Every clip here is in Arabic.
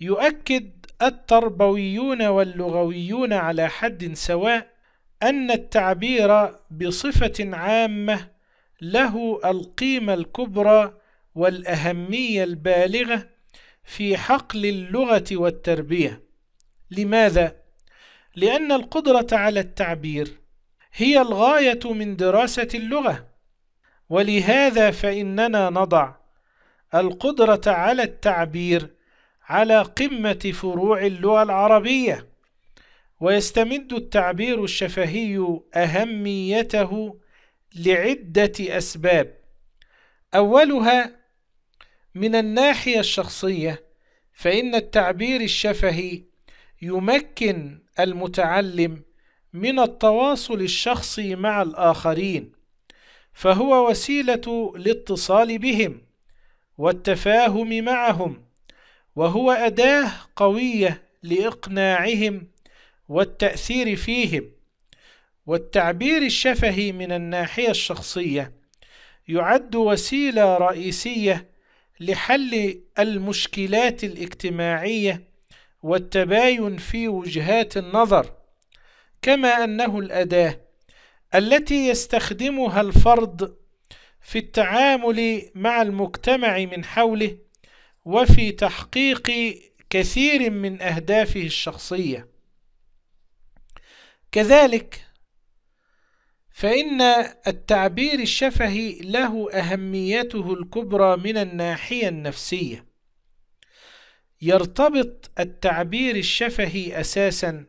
يؤكد التربويون واللغويون على حد سواء أن التعبير بصفة عامة له القيمة الكبرى والأهمية البالغة في حقل اللغة والتربية لماذا؟ لأن القدرة على التعبير هي الغاية من دراسة اللغة ولهذا فإننا نضع القدرة على التعبير على قمة فروع اللغة العربية ويستمد التعبير الشفهي أهميته لعدة أسباب أولها من الناحية الشخصية فإن التعبير الشفهي يمكن المتعلم من التواصل الشخصي مع الآخرين فهو وسيلة الاتصال بهم والتفاهم معهم وهو أداة قوية لإقناعهم والتأثير فيهم والتعبير الشفهي من الناحية الشخصية يعد وسيلة رئيسية لحل المشكلات الاجتماعية والتباين في وجهات النظر كما أنه الأداة التي يستخدمها الفرد في التعامل مع المجتمع من حوله وفي تحقيق كثير من أهدافه الشخصية كذلك فإن التعبير الشفهي له أهميته الكبرى من الناحية النفسية يرتبط التعبير الشفهي أساسا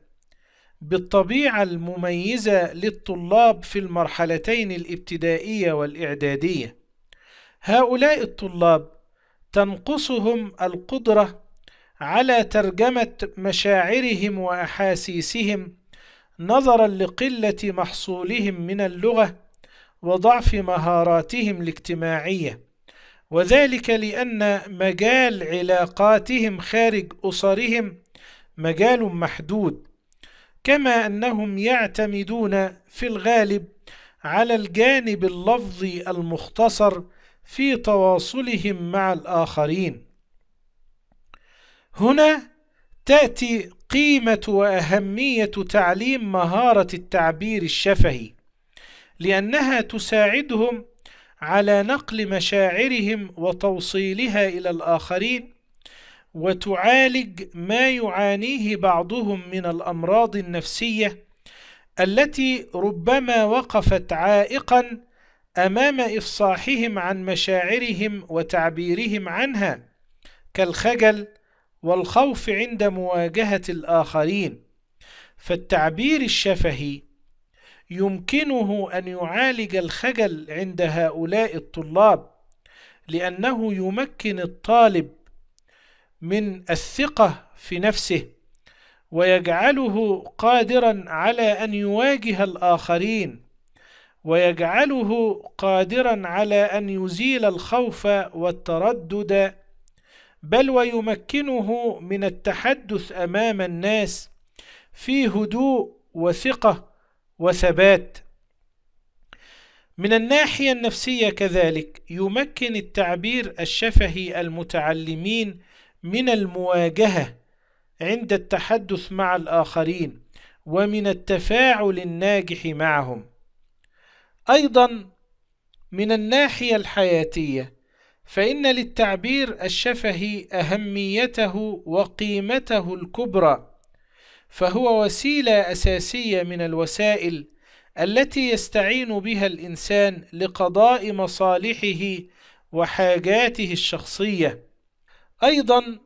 بالطبيعة المميزة للطلاب في المرحلتين الابتدائية والإعدادية هؤلاء الطلاب تنقصهم القدرة على ترجمة مشاعرهم وأحاسيسهم نظرا لقلة محصولهم من اللغة وضعف مهاراتهم الاجتماعية وذلك لأن مجال علاقاتهم خارج أسرهم مجال محدود كما أنهم يعتمدون في الغالب على الجانب اللفظي المختصر في تواصلهم مع الآخرين هنا تأتي قيمة وأهمية تعليم مهارة التعبير الشفهي لأنها تساعدهم على نقل مشاعرهم وتوصيلها إلى الآخرين وتعالج ما يعانيه بعضهم من الأمراض النفسية التي ربما وقفت عائقا امام افصاحهم عن مشاعرهم وتعبيرهم عنها كالخجل والخوف عند مواجهه الاخرين فالتعبير الشفهي يمكنه ان يعالج الخجل عند هؤلاء الطلاب لانه يمكن الطالب من الثقه في نفسه ويجعله قادرا على ان يواجه الاخرين ويجعله قادرا على أن يزيل الخوف والتردد بل ويمكنه من التحدث أمام الناس في هدوء وثقة وثبات من الناحية النفسية كذلك يمكن التعبير الشفهي المتعلمين من المواجهة عند التحدث مع الآخرين ومن التفاعل الناجح معهم أيضا من الناحية الحياتية فإن للتعبير الشفهي أهميته وقيمته الكبرى فهو وسيلة أساسية من الوسائل التي يستعين بها الإنسان لقضاء مصالحه وحاجاته الشخصية أيضا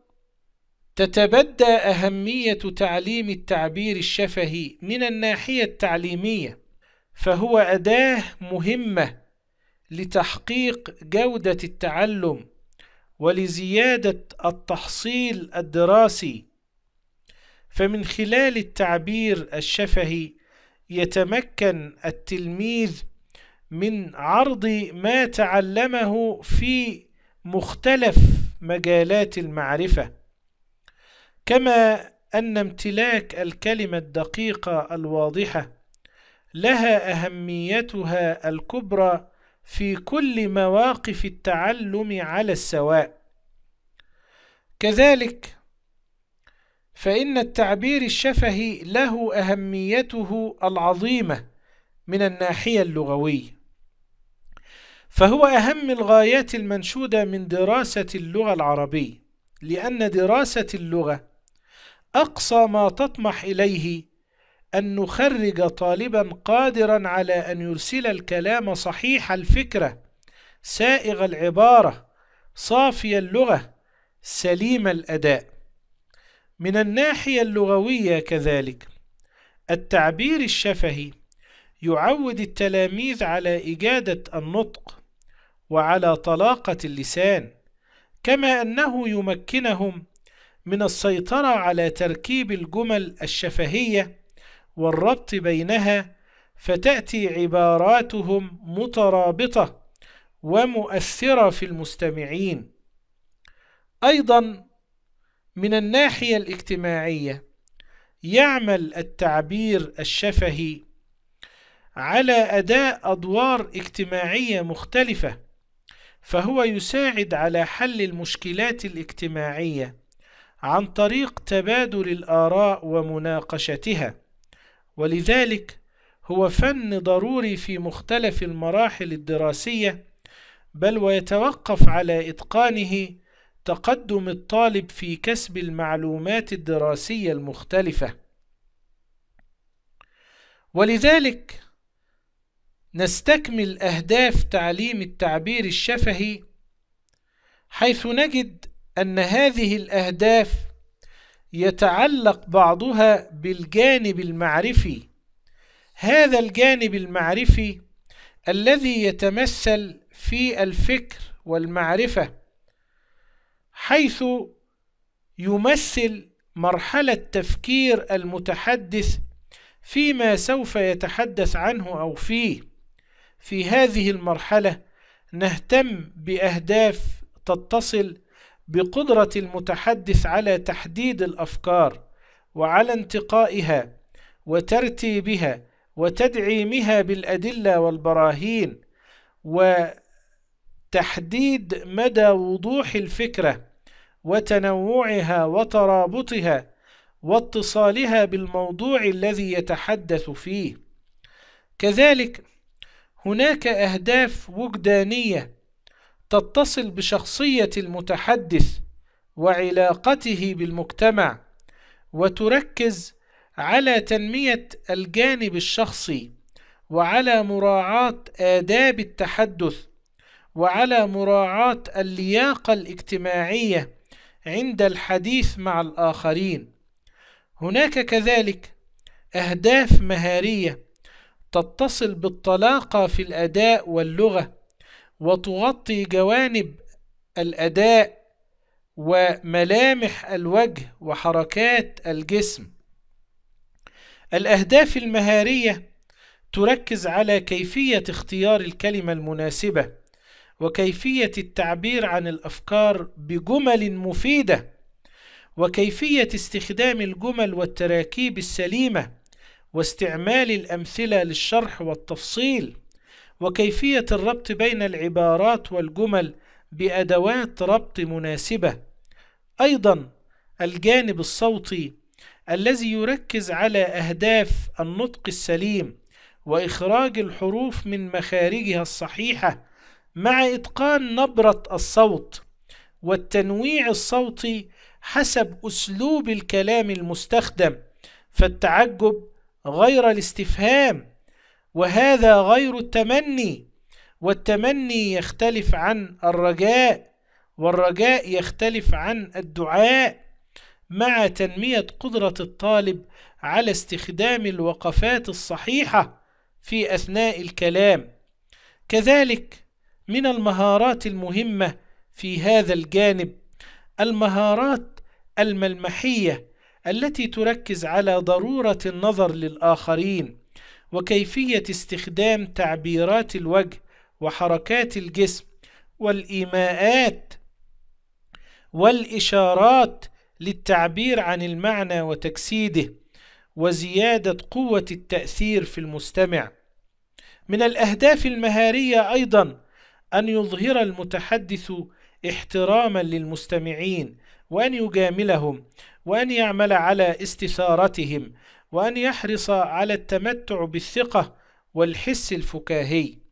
تتبدى أهمية تعليم التعبير الشفهي من الناحية التعليمية فهو أداة مهمة لتحقيق جودة التعلم ولزيادة التحصيل الدراسي فمن خلال التعبير الشفهي يتمكن التلميذ من عرض ما تعلمه في مختلف مجالات المعرفة كما أن امتلاك الكلمة الدقيقة الواضحة لها أهميتها الكبرى في كل مواقف التعلم على السواء كذلك فإن التعبير الشفهي له أهميته العظيمة من الناحية اللغوية فهو أهم الغايات المنشودة من دراسة اللغة العربية لأن دراسة اللغة أقصى ما تطمح إليه أن نخرج طالبا قادرا على أن يرسل الكلام صحيح الفكرة سائغ العبارة صافي اللغة سليم الأداء من الناحية اللغوية كذلك التعبير الشفهي يعود التلاميذ على إجادة النطق وعلى طلاقة اللسان كما أنه يمكنهم من السيطرة على تركيب الجمل الشفهية والربط بينها فتأتي عباراتهم مترابطة ومؤثرة في المستمعين أيضا من الناحية الاجتماعية يعمل التعبير الشفهي على أداء أدوار اجتماعية مختلفة فهو يساعد على حل المشكلات الاجتماعية عن طريق تبادل الآراء ومناقشتها ولذلك هو فن ضروري في مختلف المراحل الدراسية بل ويتوقف على إتقانه تقدم الطالب في كسب المعلومات الدراسية المختلفة ولذلك نستكمل أهداف تعليم التعبير الشفهي حيث نجد أن هذه الأهداف يتعلق بعضها بالجانب المعرفي هذا الجانب المعرفي الذي يتمثل في الفكر والمعرفة حيث يمثل مرحلة تفكير المتحدث فيما سوف يتحدث عنه أو فيه في هذه المرحلة نهتم بأهداف تتصل بقدرة المتحدث على تحديد الأفكار وعلى انتقائها وترتيبها وتدعيمها بالأدلة والبراهين وتحديد مدى وضوح الفكرة وتنوعها وترابطها واتصالها بالموضوع الذي يتحدث فيه كذلك هناك أهداف وجدانية تتصل بشخصية المتحدث وعلاقته بالمجتمع وتركز على تنمية الجانب الشخصي وعلى مراعاة آداب التحدث وعلى مراعاة اللياقة الاجتماعية عند الحديث مع الآخرين هناك كذلك أهداف مهارية تتصل بالطلاقة في الأداء واللغة وتغطي جوانب الأداء وملامح الوجه وحركات الجسم الأهداف المهارية تركز على كيفية اختيار الكلمة المناسبة وكيفية التعبير عن الأفكار بجمل مفيدة وكيفية استخدام الجمل والتراكيب السليمة واستعمال الأمثلة للشرح والتفصيل وكيفية الربط بين العبارات والجمل بأدوات ربط مناسبة أيضا الجانب الصوتي الذي يركز على أهداف النطق السليم وإخراج الحروف من مخارجها الصحيحة مع إتقان نبرة الصوت والتنويع الصوتي حسب أسلوب الكلام المستخدم فالتعجب غير الاستفهام وهذا غير التمني والتمني يختلف عن الرجاء والرجاء يختلف عن الدعاء مع تنمية قدرة الطالب على استخدام الوقفات الصحيحة في أثناء الكلام كذلك من المهارات المهمة في هذا الجانب المهارات الملمحية التي تركز على ضرورة النظر للآخرين وكيفية استخدام تعبيرات الوجه وحركات الجسم والإيماءات والإشارات للتعبير عن المعنى وتجسيده وزيادة قوة التأثير في المستمع من الأهداف المهارية أيضا أن يظهر المتحدث احتراما للمستمعين وأن يجاملهم وأن يعمل على استثارتهم وأن يحرص على التمتع بالثقة والحس الفكاهي